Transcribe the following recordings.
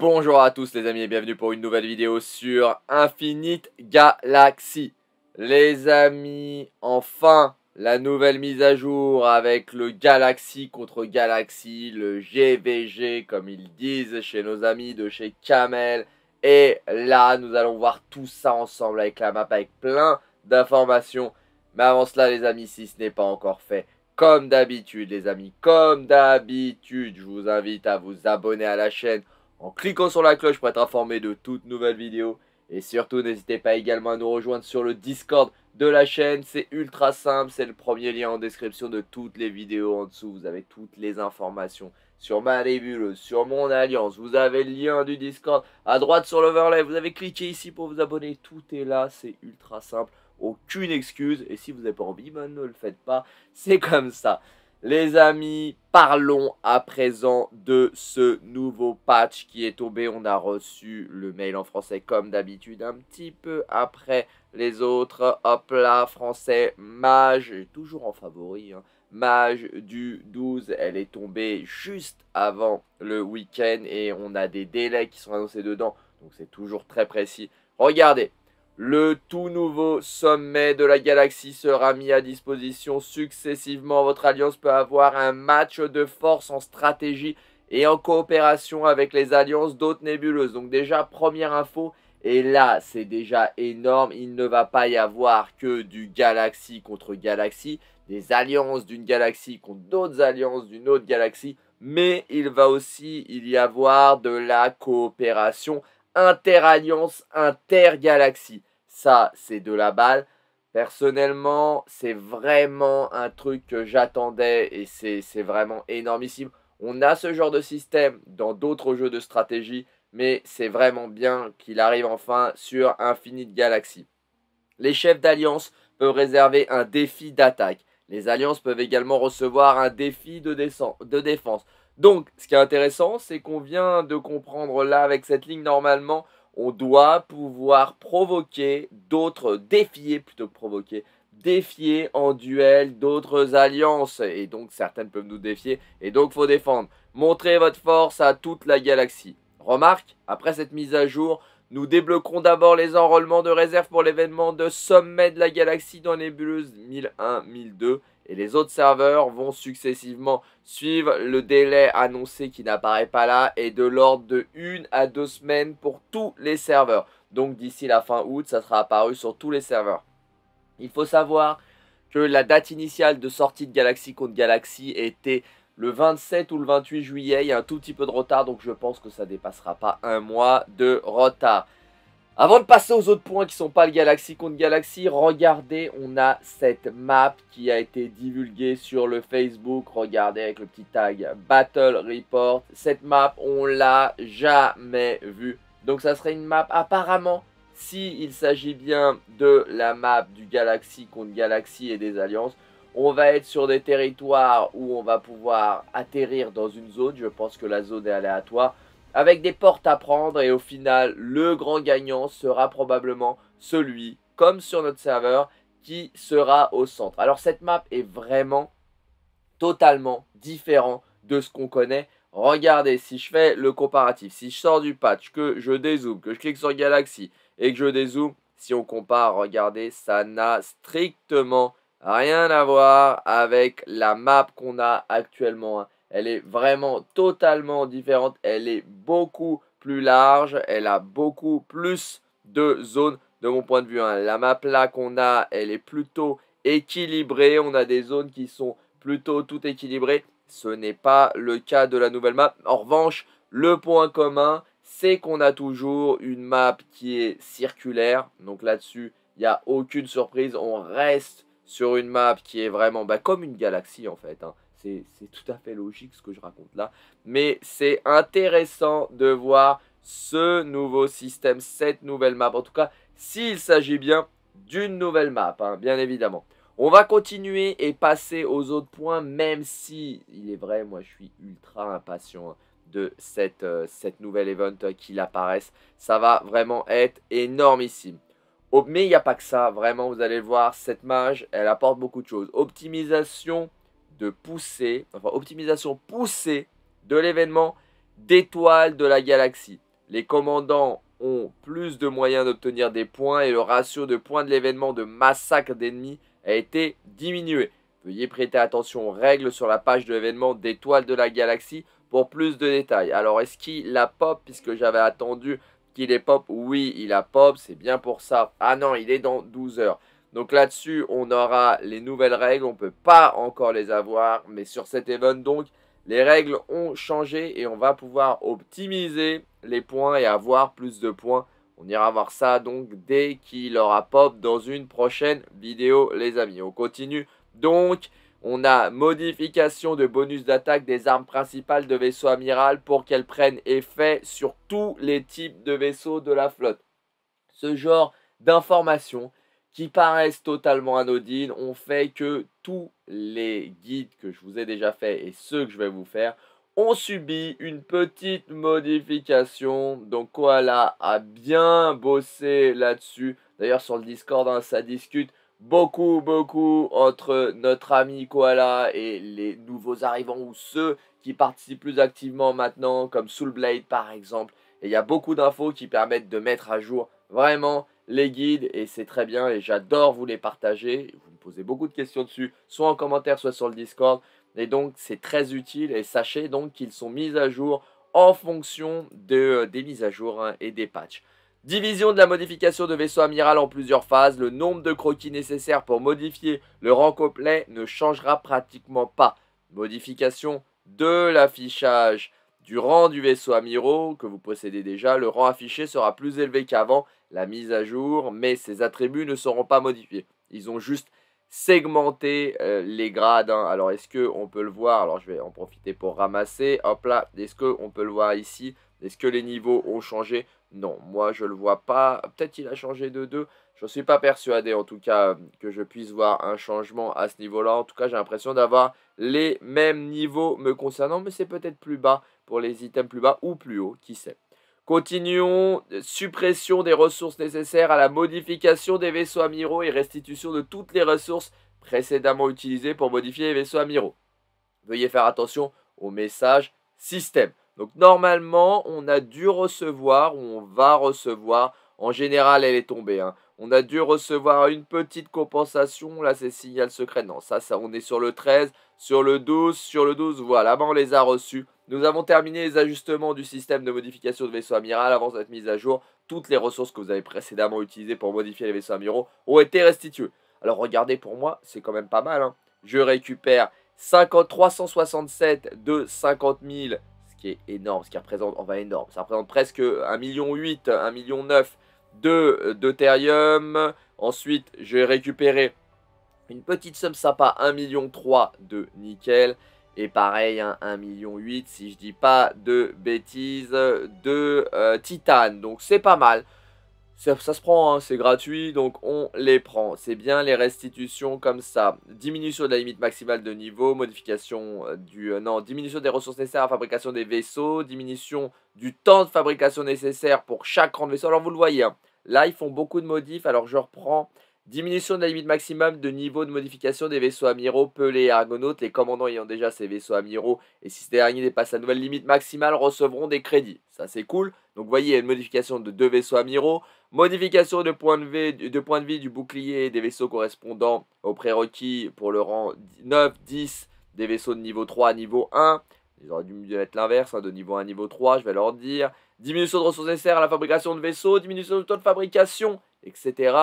Bonjour à tous les amis et bienvenue pour une nouvelle vidéo sur Infinite Galaxy. Les amis, enfin la nouvelle mise à jour avec le Galaxy contre Galaxy, le GVG comme ils disent chez nos amis de chez Camel. Et là, nous allons voir tout ça ensemble avec la map, avec plein d'informations. Mais avant cela les amis, si ce n'est pas encore fait, comme d'habitude les amis, comme d'habitude, je vous invite à vous abonner à la chaîne en cliquant sur la cloche pour être informé de toutes nouvelles vidéos. Et surtout, n'hésitez pas également à nous rejoindre sur le Discord de la chaîne. C'est ultra simple, c'est le premier lien en description de toutes les vidéos en dessous. Vous avez toutes les informations sur ma nébuleuse, sur mon alliance. Vous avez le lien du Discord à droite sur l'overlay. Vous avez cliqué ici pour vous abonner. Tout est là, c'est ultra simple. Aucune excuse. Et si vous n'avez pas envie, ben, ne le faites pas. C'est comme ça. Les amis, parlons à présent de ce nouveau patch qui est tombé. On a reçu le mail en français comme d'habitude un petit peu après les autres. Hop là, français, mage, toujours en favori. Hein. Mage du 12, elle est tombée juste avant le week-end et on a des délais qui sont annoncés dedans. Donc c'est toujours très précis. Regardez, le tout nouveau sommet de la galaxie sera mis à disposition successivement. Votre alliance peut avoir un match de force en stratégie et en coopération avec les alliances d'autres nébuleuses. Donc déjà, première info, et là c'est déjà énorme, il ne va pas y avoir que du galaxie contre galaxie, des alliances d'une galaxie contre d'autres alliances d'une autre galaxie, mais il va aussi il y avoir de la coopération inter-alliances, inter galaxie ça, c'est de la balle. Personnellement, c'est vraiment un truc que j'attendais et c'est vraiment énormissime. On a ce genre de système dans d'autres jeux de stratégie, mais c'est vraiment bien qu'il arrive enfin sur Infinite Galaxy. Les chefs d'alliance peuvent réserver un défi d'attaque. Les alliances peuvent également recevoir un défi de, de défense. Donc, ce qui est intéressant, c'est qu'on vient de comprendre là avec cette ligne normalement on doit pouvoir provoquer d'autres, défier plutôt que provoquer, défier en duel d'autres alliances. Et donc certaines peuvent nous défier, et donc faut défendre. Montrez votre force à toute la galaxie. Remarque, après cette mise à jour, nous débloquerons d'abord les enrôlements de réserve pour l'événement de Sommet de la Galaxie dans Nébuleuse 1001-1002 et les autres serveurs vont successivement suivre le délai annoncé qui n'apparaît pas là et de l'ordre de 1 à 2 semaines pour tous les serveurs. Donc d'ici la fin août, ça sera apparu sur tous les serveurs. Il faut savoir que la date initiale de sortie de Galaxy contre Galaxy était le 27 ou le 28 juillet. Il y a un tout petit peu de retard, donc je pense que ça dépassera pas un mois de retard. Avant de passer aux autres points qui ne sont pas le Galaxy contre Galaxy, regardez, on a cette map qui a été divulguée sur le Facebook. Regardez avec le petit tag Battle Report. Cette map, on l'a jamais vue. Donc ça serait une map apparemment si il s'agit bien de la map du Galaxy contre Galaxy et des alliances, on va être sur des territoires où on va pouvoir atterrir dans une zone. Je pense que la zone est aléatoire. Avec des portes à prendre et au final, le grand gagnant sera probablement celui, comme sur notre serveur, qui sera au centre. Alors cette map est vraiment totalement différent de ce qu'on connaît. Regardez, si je fais le comparatif, si je sors du patch, que je dézoome, que je clique sur Galaxy et que je dézoome, si on compare, regardez, ça n'a strictement Rien à voir avec la map qu'on a actuellement. Hein. Elle est vraiment totalement différente. Elle est beaucoup plus large. Elle a beaucoup plus de zones de mon point de vue. Hein. La map là qu'on a, elle est plutôt équilibrée. On a des zones qui sont plutôt tout équilibrées. Ce n'est pas le cas de la nouvelle map. En revanche, le point commun, c'est qu'on a toujours une map qui est circulaire. Donc là-dessus, il n'y a aucune surprise. On reste sur une map qui est vraiment bah, comme une galaxie en fait. Hein. C'est tout à fait logique ce que je raconte là. Mais c'est intéressant de voir ce nouveau système, cette nouvelle map. En tout cas, s'il s'agit bien d'une nouvelle map, hein, bien évidemment. On va continuer et passer aux autres points, même si, il est vrai, moi je suis ultra impatient hein, de cette, euh, cette nouvelle event qui euh, qu'il apparaisse. Ça va vraiment être énormissime. Mais il n'y a pas que ça, vraiment, vous allez voir, cette mage, elle apporte beaucoup de choses. Optimisation de poussée, enfin optimisation poussée de l'événement d'étoiles de la galaxie. Les commandants ont plus de moyens d'obtenir des points et le ratio de points de l'événement de massacre d'ennemis a été diminué. Veuillez prêter attention aux règles sur la page de l'événement d'étoiles de la galaxie pour plus de détails. Alors est-ce qu'il la pop puisque j'avais attendu il est pop Oui, il a pop, c'est bien pour ça. Ah non, il est dans 12 heures. Donc là-dessus, on aura les nouvelles règles, on peut pas encore les avoir, mais sur cet event, donc, les règles ont changé et on va pouvoir optimiser les points et avoir plus de points. On ira voir ça donc dès qu'il aura pop dans une prochaine vidéo, les amis. On continue donc. On a modification de bonus d'attaque des armes principales de vaisseau amiral pour qu'elles prennent effet sur tous les types de vaisseaux de la flotte. Ce genre d'informations qui paraissent totalement anodines ont fait que tous les guides que je vous ai déjà fait et ceux que je vais vous faire ont subi une petite modification. Donc voilà, a bien bossé là-dessus. D'ailleurs sur le Discord, hein, ça discute beaucoup, beaucoup entre notre ami Koala et les nouveaux arrivants ou ceux qui participent plus activement maintenant, comme Soulblade par exemple. Et il y a beaucoup d'infos qui permettent de mettre à jour vraiment les guides et c'est très bien et j'adore vous les partager. Vous me posez beaucoup de questions dessus, soit en commentaire, soit sur le Discord. Et donc c'est très utile et sachez donc qu'ils sont mis à jour en fonction euh, des mises à jour hein, et des patchs. Division de la modification de vaisseau amiral en plusieurs phases, le nombre de croquis nécessaires pour modifier le rang complet ne changera pratiquement pas. Modification de l'affichage du rang du vaisseau amiral que vous possédez déjà, le rang affiché sera plus élevé qu'avant la mise à jour, mais ses attributs ne seront pas modifiés. Ils ont juste segmenté euh, les grades. Hein. Alors est-ce qu'on peut le voir Alors je vais en profiter pour ramasser. Hop là, est-ce qu'on peut le voir ici est-ce que les niveaux ont changé Non, moi je le vois pas. Peut-être il a changé de Je ne suis pas persuadé en tout cas que je puisse voir un changement à ce niveau-là. En tout cas, j'ai l'impression d'avoir les mêmes niveaux me concernant, mais c'est peut-être plus bas pour les items plus bas ou plus haut, qui sait. Continuons, suppression des ressources nécessaires à la modification des vaisseaux amiraux et restitution de toutes les ressources précédemment utilisées pour modifier les vaisseaux amiraux. Veuillez faire attention au message système. Donc normalement, on a dû recevoir, ou on va recevoir, en général elle est tombée, hein. on a dû recevoir une petite compensation, là c'est signal secret, non, ça, ça on est sur le 13, sur le 12, sur le 12, voilà, ben, on les a reçus. Nous avons terminé les ajustements du système de modification de vaisseau amiral avant cette mise à jour. Toutes les ressources que vous avez précédemment utilisées pour modifier les vaisseaux amiraux ont été restituées. Alors regardez, pour moi, c'est quand même pas mal. Hein. Je récupère 367 de 50 000 qui est énorme, ce qui représente, enfin énorme, ça représente presque 1,8 million, 1,9 million de euh, d'Ethereum. Ensuite, j'ai récupéré une petite somme sympa, 1,3 million de nickel. Et pareil, 1,8 hein, million, si je dis pas de bêtises, de euh, titane. Donc c'est pas mal. Ça, se prend, hein, c'est gratuit, donc on les prend. C'est bien les restitutions comme ça. Diminution de la limite maximale de niveau, modification euh, du... Euh, non, diminution des ressources nécessaires à la fabrication des vaisseaux, diminution du temps de fabrication nécessaire pour chaque grand vaisseau. Alors vous le voyez, hein, là ils font beaucoup de modifs, alors je reprends Diminution de la limite maximum de niveau de modification des vaisseaux amiraux, pelés et Argonautes, les commandants ayant déjà ces vaisseaux amiraux, et si ces derniers dépassent la nouvelle limite maximale, recevront des crédits. Ça c'est cool. Donc vous voyez, une modification de deux vaisseaux amiraux, modification de point de, vie, du bouclier des vaisseaux correspondant aux prérequis pour le rang 9, 10 des vaisseaux de niveau 3 à niveau 1. Ils auraient dû mettre l'inverse, hein, de niveau 1 à niveau 3, je vais leur dire. Diminution de ressources nécessaires à la fabrication de vaisseaux, diminution du taux de fabrication, etc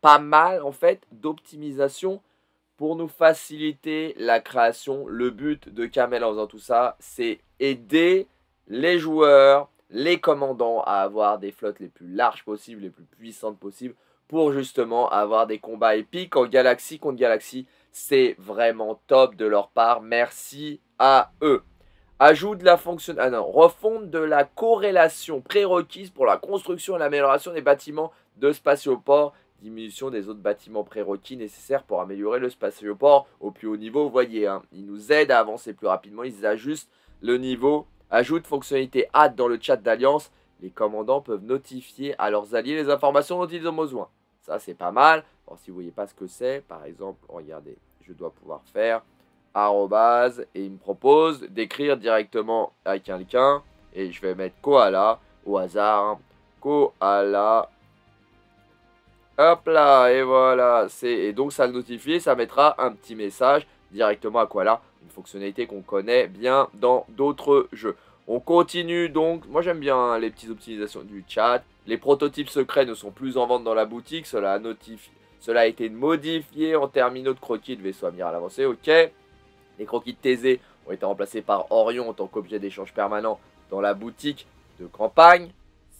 pas mal en fait d'optimisation pour nous faciliter la création. Le but de Kamel en faisant tout ça, c'est aider les joueurs, les commandants à avoir des flottes les plus larges possibles, les plus puissantes possibles, pour justement avoir des combats épiques en galaxie contre galaxie. C'est vraiment top de leur part. Merci à eux. Ajout de la fonction... Ah non, refonte de la corrélation prérequise pour la construction et l'amélioration des bâtiments de Spatioport diminution des autres bâtiments prérequis nécessaires pour améliorer le spatioport au plus haut niveau. Vous voyez, hein, ils nous aident à avancer plus rapidement, ils ajustent le niveau, Ajoute fonctionnalité add dans le chat d'Alliance. Les commandants peuvent notifier à leurs alliés les informations dont ils ont besoin. Ça, c'est pas mal. Alors, si vous ne voyez pas ce que c'est, par exemple, regardez, je dois pouvoir faire arrobase et il me propose d'écrire directement à quelqu'un et je vais mettre koala au hasard. Hein, koala Hop là, et voilà. Et donc ça le notifie, ça mettra un petit message directement à quoi là Une fonctionnalité qu'on connaît bien dans d'autres jeux. On continue donc, moi j'aime bien hein, les petites optimisations du chat. Les prototypes secrets ne sont plus en vente dans la boutique, cela a, cela a été modifié en terminaux de croquis de vaisseau à l'avancée, ok. Les croquis de ont été remplacés par Orion en tant qu'objet d'échange permanent dans la boutique de campagne.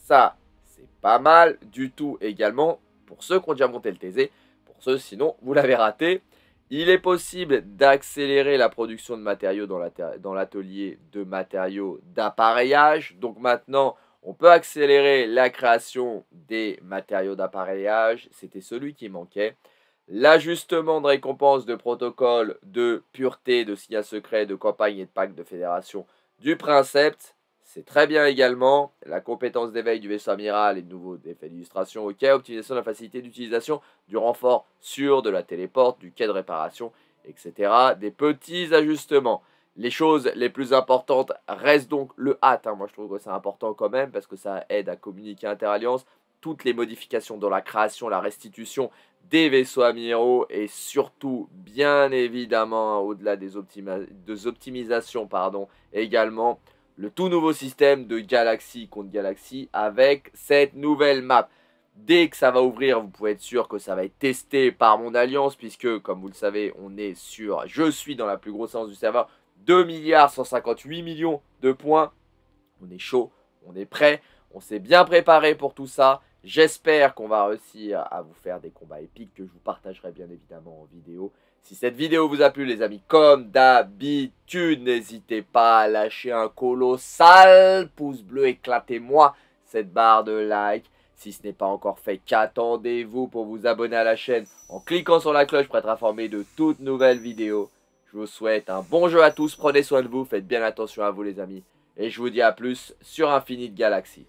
Ça, c'est pas mal du tout également pour ceux qui ont déjà monté le TZ. Pour ceux, sinon, vous l'avez raté. Il est possible d'accélérer la production de matériaux dans l'atelier de matériaux d'appareillage. Donc maintenant, on peut accélérer la création des matériaux d'appareillage. C'était celui qui manquait. L'ajustement de récompense de protocole de pureté, de signal secret, de campagne et de pacte de fédération du princeps. C'est très bien également. La compétence d'éveil du vaisseau amiral et de nouveau effets d'illustration au optimisation de la facilité d'utilisation du renfort sûr, de la téléporte, du quai de réparation, etc. Des petits ajustements. Les choses les plus importantes restent donc le hâte. Hein. Moi, je trouve que c'est important quand même parce que ça aide à communiquer Interalliance. Toutes les modifications dans la création, la restitution des vaisseaux amiraux et surtout, bien évidemment, au-delà des, optimisations, pardon, également le tout nouveau système de Galaxy contre Galaxy avec cette nouvelle map. Dès que ça va ouvrir, vous pouvez être sûr que ça va être testé par mon alliance puisque, comme vous le savez, on est sur, je suis dans la plus grosse séance du serveur, 2 milliards millions de points. On est chaud, on est prêt, on s'est bien préparé pour tout ça J'espère qu'on va réussir à vous faire des combats épiques que je vous partagerai bien évidemment en vidéo. Si cette vidéo vous a plu les amis, comme d'habitude, n'hésitez pas à lâcher un colossal pouce bleu, éclatez-moi cette barre de like. Si ce n'est pas encore fait, qu'attendez-vous pour vous abonner à la chaîne en cliquant sur la cloche pour être informé de toutes nouvelles vidéos. Je vous souhaite un bon jeu à tous, prenez soin de vous, faites bien attention à vous les amis. Et je vous dis à plus sur Infinite Galaxy.